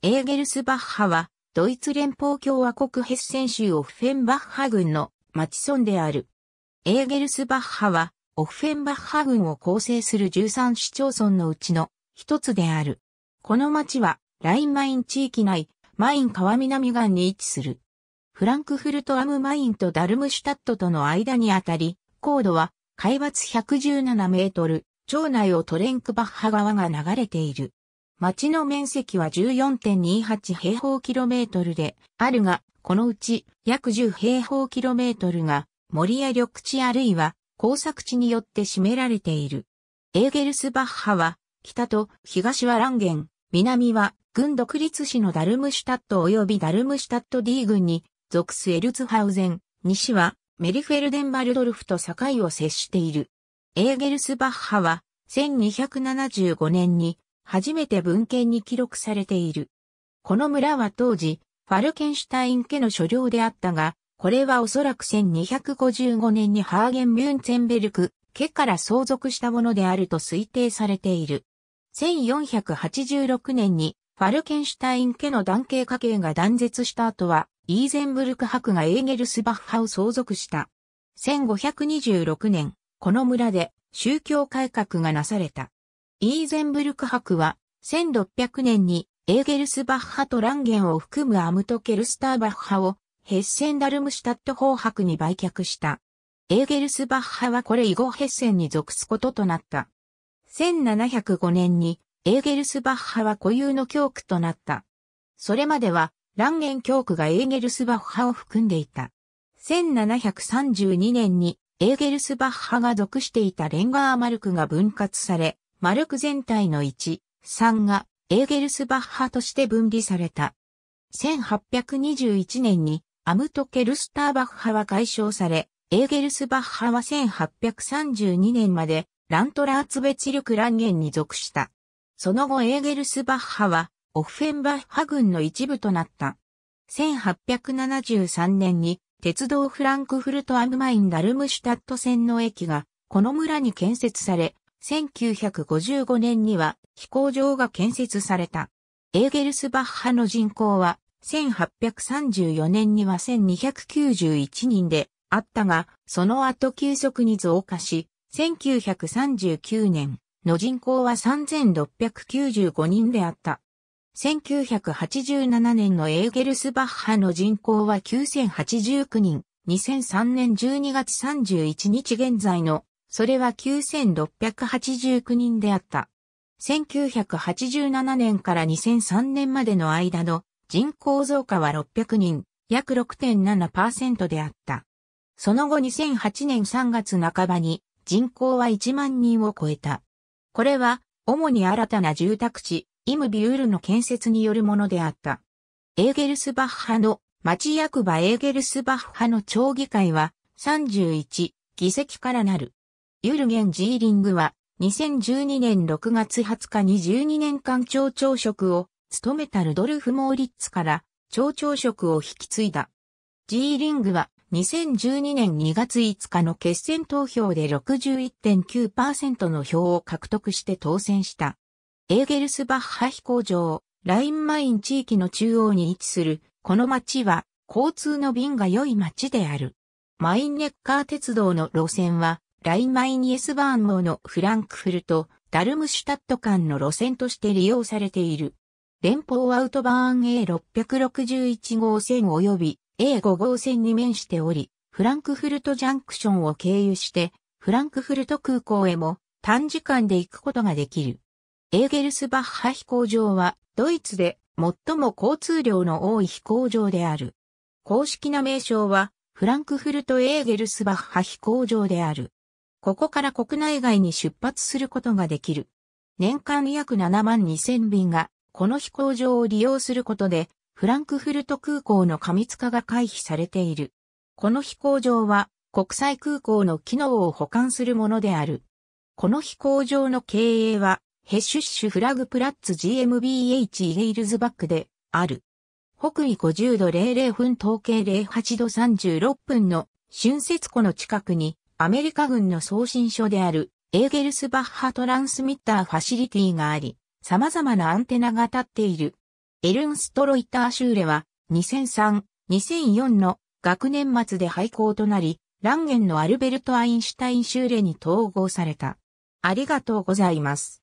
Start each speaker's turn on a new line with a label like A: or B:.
A: エーゲルスバッハは、ドイツ連邦共和国ヘッセン州オフフェンバッハ郡の町村である。エーゲルスバッハは、オフフェンバッハ郡を構成する13市町村のうちの一つである。この町は、ラインマイン地域内、マイン川南岸に位置する。フランクフルトアムマインとダルムシュタットとの間にあたり、高度は海抜117メートル、町内をトレンクバッハ川が流れている。町の面積は14.28平方キロメートルであるが、このうち約10平方キロメートルが森や緑地あるいは工作地によって占められている。エーゲルスバッハは、北と東はランゲン、南は軍独立市のダルムシュタット及びダルムシュタット D 軍に属すエルツハウゼン、西はメリフェルデンバルドルフと境を接している。エーゲルスバッハは1275年に初めて文献に記録されている。この村は当時、ファルケンシュタイン家の所領であったが、これはおそらく1255年にハーゲン・ミュンツェンベルク、家から相続したものであると推定されている。1486年にファルケンシュタイン家の男系家系が断絶した後は、イーゼンブルク伯がエーゲルスバッハを相続した。1526年、この村で宗教改革がなされた。イーゼンブルク博は、1600年にエーゲルスバッハとランゲンを含むアムトケルスターバッハをヘッセンダルムシュタット法博に売却した。エーゲルスバッハはこれ以後ヘッセンに属すこととなった。1705年にエーゲルスバッハは固有の教区となった。それまではランゲン教区がエーゲルスバッハを含んでいた。1732年にエーゲルスバッハが属していたレンガーマルクが分割され、魔力全体の1、3がエーゲルスバッハとして分離された。1821年にアムト・ケルスターバッハは解消され、エーゲルスバッハは1832年までラントラーツベチルクランゲンに属した。その後エーゲルスバッハはオフェンバッハ軍の一部となった。1873年に鉄道フランクフルトアムマインダルムシュタット線の駅がこの村に建設され、1955年には飛行場が建設された。エーゲルスバッハの人口は1834年には1291人であったが、その後急速に増加し、1939年の人口は3695人であった。1987年のエーゲルスバッハの人口は9089人、2003年12月31日現在のそれは9689人であった。1987年から2003年までの間の人口増加は600人、約6.7%であった。その後2008年3月半ばに人口は1万人を超えた。これは主に新たな住宅地、イムビュールの建設によるものであった。エーゲルスバッハの町役場エーゲルスバッハの町議会は31議席からなる。ユルゲン・ジーリングは、2012年6月20日に12年間町長職を務めたルドルフ・モーリッツから町長職を引き継いだ。ジーリングは2012年2月5日の決選投票で61.9%の票を獲得して当選した。エーゲルスバッハ飛行場、ラインマイン地域の中央に位置する、この町は交通の便が良い町である。マインネッカー鉄道の路線はラインマイニエスバーンモのフランクフルト、ダルムシュタット間の路線として利用されている。連邦アウトバーン A661 号線及び A5 号線に面しており、フランクフルトジャンクションを経由して、フランクフルト空港へも短時間で行くことができる。エーゲルスバッハ飛行場は、ドイツで最も交通量の多い飛行場である。公式な名称は、フランクフルト・エーゲルスバッハ飛行場である。ここから国内外に出発することができる。年間約7万2000便が、この飛行場を利用することで、フランクフルト空港の過密化が回避されている。この飛行場は、国際空港の機能を補完するものである。この飛行場の経営は、ヘッシュッシュフラグプラッツ GmbH イゲイルズバックである。北緯50度00分統計08度36分の春節湖の近くにアメリカ軍の送信所であるエーゲルスバッハトランスミッターファシリティがあり、様々なアンテナが立っている。エルンストロイターシューレは2003、2004の学年末で廃校となり、ランゲンのアルベルト・アインシュタインシューレに統合された。ありがとうございます。